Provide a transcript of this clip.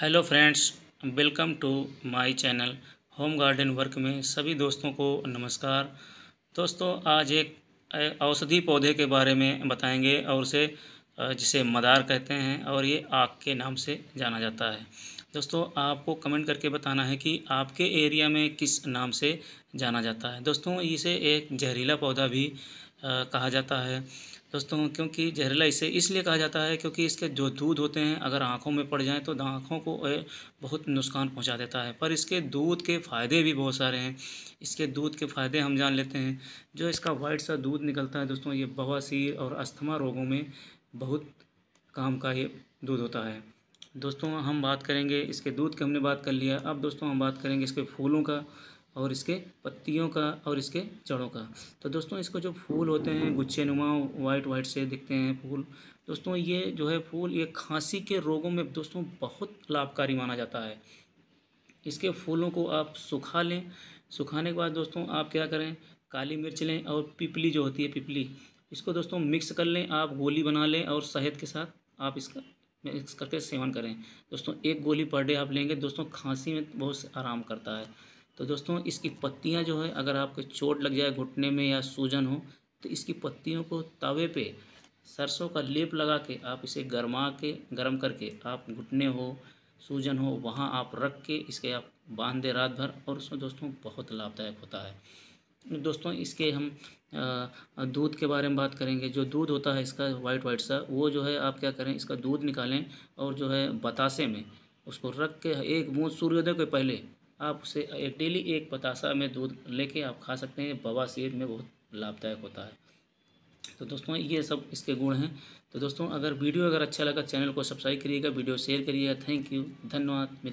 hello friends welcome to my channel home garden work में सभी दोस्तों को नमस्कार दोस्तों आज एक औषधि पौधे के बारे में बताएंगे और उसे जिसे मदार कहते हैं और ये आग के नाम से जाना जाता है दोस्तों आपको कमेंट करके बताना है कि आपके एरिया में किस नाम से जाना जाता है दोस्तों इसे एक जहरीला पौधा भी आ, कहा जाता है दोस्तों क्योंकि जहरीला इसे इसलिए कहा जाता है क्योंकि इसके जो दूध होते हैं अगर आँखों में पड़ जाएँ तो आँखों को बहुत नुकसान पहुंचा देता है पर इसके दूध के फ़ायदे भी बहुत सारे हैं इसके दूध के फ़ायदे हम जान लेते हैं जो इसका वाइट सा दूध निकलता है दोस्तों ये बवासीर और अस्थमा रोगों में बहुत काम का ही दूध होता है दोस्तों हम बात करेंगे इसके दूध की हमने बात कर लिया अब दोस्तों हम बात करेंगे इसके फूलों का और इसके पत्तियों का और इसके जड़ों का तो दोस्तों इसको जो फूल होते हैं गुच्छे नुमा वाइट वाइट से दिखते हैं फूल दोस्तों ये जो है फूल ये खांसी के रोगों में दोस्तों बहुत लाभकारी माना जाता है इसके फूलों को आप सुखा लें सुखाने के बाद दोस्तों आप क्या करें काली मिर्च लें और पिपली जो होती है पिपली इसको दोस्तों मिक्स कर लें आप गोली बना लें और शहद के साथ आप इसका मिक्स करके सेवन करें दोस्तों एक गोली पर डे आप लेंगे दोस्तों खांसी में बहुत आराम करता है तो दोस्तों इसकी पत्तियाँ जो है अगर आपको चोट लग जाए घुटने में या सूजन हो तो इसकी पत्तियों को तवे पे सरसों का लेप लगा के आप इसे गर्मा के गर्म करके आप घुटने हो सूजन हो वहाँ आप रख के इसके आप बांध दें रात भर और उसमें दोस्तों बहुत लाभदायक होता है दोस्तों इसके हम दूध के बारे में बात करेंगे जो दूध होता है इसका वाइट वाइट सा वो जो है आप क्या करें इसका दूध निकालें और जो है बतासे में उसको रख के एक बूंद सूर्योदय के पहले आप उसे डेली एक बतासा में दूध लेके आप खा सकते हैं बवासीर में बहुत लाभदायक होता है तो दोस्तों ये सब इसके गुण हैं तो दोस्तों अगर वीडियो अगर अच्छा लगा चैनल को सब्सक्राइब करिएगा वीडियो शेयर करिएगा थैंक यू धन्यवाद